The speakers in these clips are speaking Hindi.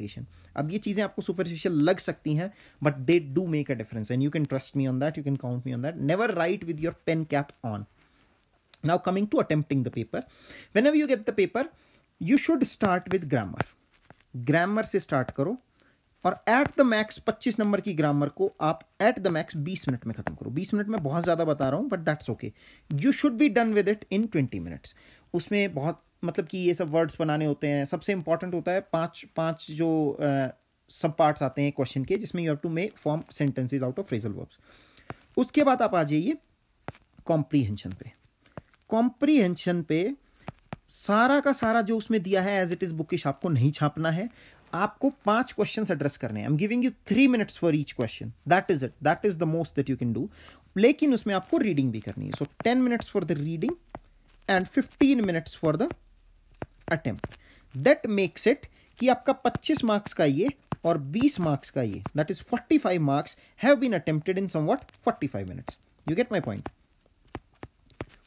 एक्सपेक्टेशन अब ये चीज़ें आपको सुपरफिशियल लग सकती हैं but they do make a difference and you can trust me on that you can count me on that never write with your pen cap on now coming to attempting the paper whenever you get the paper you should start with grammar grammar से स्टार्ट करो और एट द मैक्स 25 नंबर की ग्रामर को आप एट द मैक्स 20 मिनट में खत्म करो 20 मिनट में बहुत ज़्यादा बता रहा हूं but that's okay you should be done with it in 20 minutes उसमें बहुत मतलब कि ये सब वर्ड्स बनाने होते हैं सबसे इंपॉर्टेंट होता है पांच पांच जो आ, सब पार्ट्स आते हैं क्वेश्चन के जिसमें you have to make form sentences out of phrasal verbs उसके बाद आप आ जाइए कॉम्प्रीहेंशन पे कॉम्प्रीहेंशन पे सारा का सारा जो उसमें दिया है एज इट इज़ बुकिश आपको नहीं छापना है आपको पांच क्वेश्चन एड्रेस करने हैं I am giving you three minutes for each question that is it that is the most that you can do लेकिन उसमें आपको रीडिंग भी करनी है so ten minutes for the reading and fifteen minutes for the attempt that makes it कि आपका पच्चीस मार्क्स का ये और बीस मार्क्स का ये that is forty five marks have been attempted in somewhat forty five minutes you get my point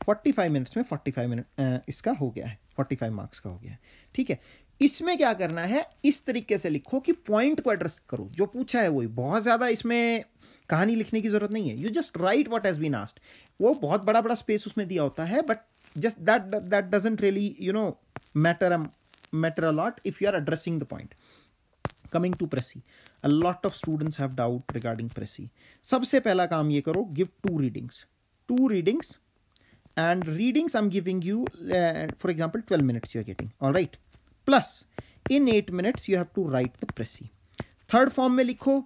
forty five minutes में फोर्टी फाइव मिनट इसका हो गया है फोर्टी फाइव मार्क्स का हो गया है ठीक है इसमें क्या करना है इस तरीके से लिखो कि पॉइंट को एड्रेस करो जो पूछा है वही बहुत ज़्यादा इसमें कहानी लिखने की ज़रूरत नहीं है you just write what has been asked वो बहुत बड़ा बड़ा स्पेस उसमें दिया होता है but just that that doesn't really you know matter matter a lot if you are addressing the point coming to precis a lot of students have doubt regarding precis सबसे पहला काम ये करो give two readings two readings and readings I am giving you for example twelve minutes you are getting all right plus in eight minutes you have to write the precis third form में लिखो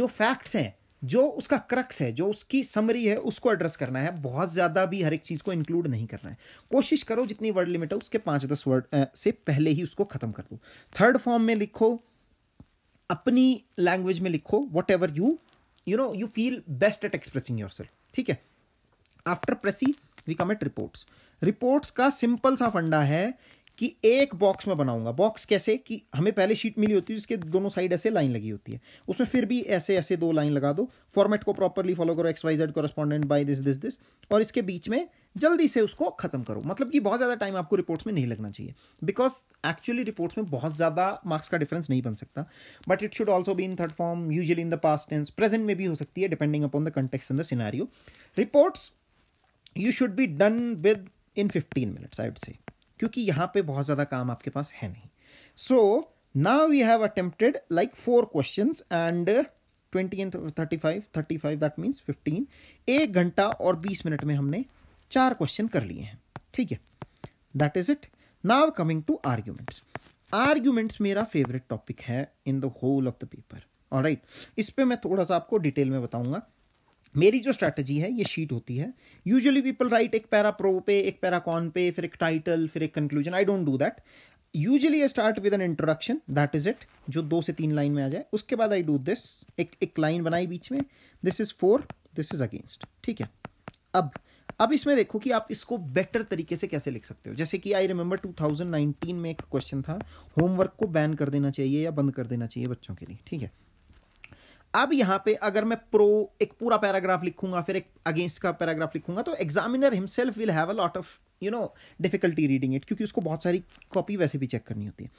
जो फैक्ट्स हैं जो उसका क्रक्स है जो उसकी समरी है उसको एड्रेस करना है बहुत ज़्यादा भी हर एक चीज़ को इंक्लूड नहीं करना है कोशिश करो जितनी वर्ड लिमिट है उसके पाँच दस वर्ड से पहले ही उसको ख़त्म कर दो थर्ड फॉर्म में लिखो अपनी लैंग्वेज में लिखो whatever you you know you feel best at expressing yourself ठीक है after precis we come at reports reports का सिंपल सा फंडा है कि एक बॉक्स में बनाऊंगा बॉक्स कैसे कि हमें पहले शीट मिली होती है जिसके दोनों साइड ऐसे लाइन लगी होती है उसमें फिर भी ऐसे ऐसे दो लाइन लगा दो फॉर्मेट को प्रॉपरली फॉलो करो X Y Z correspondent by this this this और इसके बीच में जल्दी से उसको खत्म करो मतलब कि बहुत ज़्यादा टाइम आपको रिपोर्ट्स में नहीं लगना चाहिए बिकॉज एक्चुअली रिपोर्ट्स में बहुत ज़्यादा मार्क्स का डिफरेंस नहीं बन सकता but it should also be in third form usually in the past tense present में भी हो सकती है depending upon the context in the scenario reports you should be done within fifteen minutes I would say क्योंकि यहाँ पे बहुत ज़्यादा काम आपके पास है नहीं so now we have attempted like four question and twenty and thirty five thirty five that means fifteen एक घंटा और बीस मिनट में हमने चार क्वेश्चन कर लिए हैं ठीक है that is it now coming to arguments arguments मेरा फेवरेट टॉपिक है in the whole of the paper और राइट इस पर मैं थोड़ा सा आपको डिटेल में बताऊंगा मेरी जो स्ट्रैटेजी है ये शीट होती है यूजुअली पीपल राइट एक पैरा प्रो पे एक पैरा कॉन पे फिर एक टाइटल फिर एक conclusion I don't do that usually I start with an introduction that is it जो दो से तीन लाइन में आ जाए उसके बाद आई डू दिस एक एक लाइन बनाई बीच में this is for this is against ठीक है अब अब इसमें देखो कि आप इसको बेटर तरीके से कैसे लिख सकते हो जैसे कि आई रिमेंबर 2019 में एक क्वेश्चन था होमवर्क को बैन कर देना चाहिए या बंद कर देना चाहिए बच्चों के लिए ठीक है अब यहां पे अगर मैं प्रो एक पूरा पैराग्राफ लिखूंगा फिर एक अगेंस्ट का पैराग्राफ लिखूंगा तो examiner himself will have a lot of you know difficulty reading it क्योंकि उसको बहुत सारी कॉपी वैसे भी चेक करनी होती है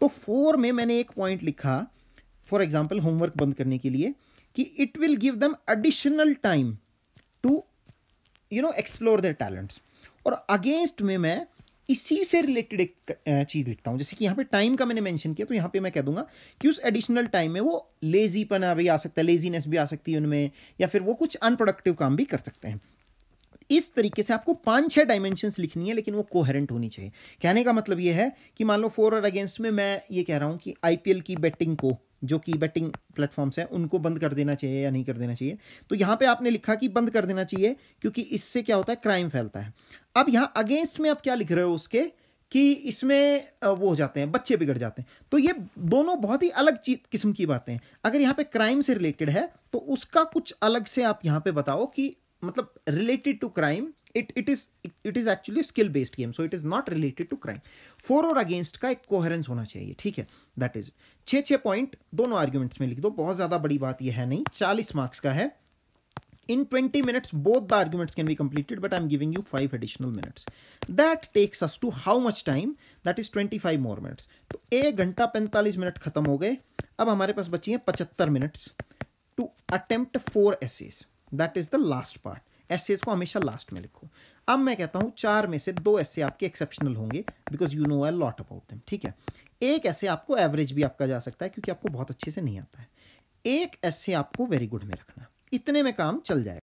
तो फोर में मैंने एक पॉइंट लिखा फॉर एग्जाम्पल होमवर्क बंद करने के लिए कि it will give them additional time to you know explore their talents और अगेंस्ट में मैं इसी से रिलेटेड एक चीज़ लिखता हूं जैसे कि यहां पे टाइम का मैंने मेंशन किया तो यहां पे मैं कह दूंगा कि उस एडिशनल टाइम में वो लेजीपन भी आ सकता है लेजीनेस भी आ सकती है उनमें या फिर वो कुछ अनप्रोडक्टिव काम भी कर सकते हैं इस तरीके से आपको पांच छह डायमेंशन लिखनी है लेकिन वो कोहेरेंट होनी चाहिए कहने का मतलब ये है कि मान लो फोर और अगेंस्ट में मैं ये कह रहा हूं कि आईपीएल की बैटिंग को जो कि बैटिंग प्लेटफॉर्म्स हैं उनको बंद कर देना चाहिए या नहीं कर देना चाहिए तो यहाँ पे आपने लिखा कि बंद कर देना चाहिए क्योंकि इससे क्या होता है क्राइम फैलता है अब यहां अगेंस्ट में आप क्या लिख रहे हो उसके कि इसमें वो हो जाते हैं बच्चे बिगड़ जाते हैं तो ये दोनों बहुत ही अलग चीज किस्म की बातें हैं अगर यहां पे क्राइम से रिलेटेड है तो उसका कुछ अलग से आप यहां पे बताओ कि मतलब related to crime it it is it is actually skill based game so it is not related to crime for और अगेंस्ट का एक कोहरेंस होना चाहिए ठीक है दैट इज छः छः पॉइंट दोनों आर्ग्यूमेंट्स में लिख दो बहुत ज़्यादा बड़ी बात यह है नहीं चालीस मार्क्स का है in 20 minutes both the arguments can be completed but i'm giving you 5 additional minutes that takes us to how much time that is 25 more minutes तो एक घंटा 45 मिनट खत्म हो गए अब हमारे पास बची हैं 75 minutes to attempt four essays that is the last part essays को हमेशा लास्ट में लिखो अब मैं कहता हूँ चार में से दो ऐसे आपके एक्सेप्शनल होंगे because you know I lot about them ठीक है एक ऐसे आपको एवरेज भी आपका जा सकता है क्योंकि आपको बहुत अच्छे से नहीं आता है एक ऐसे आपको वेरी गुड में रखना इतने में काम चल जाएगा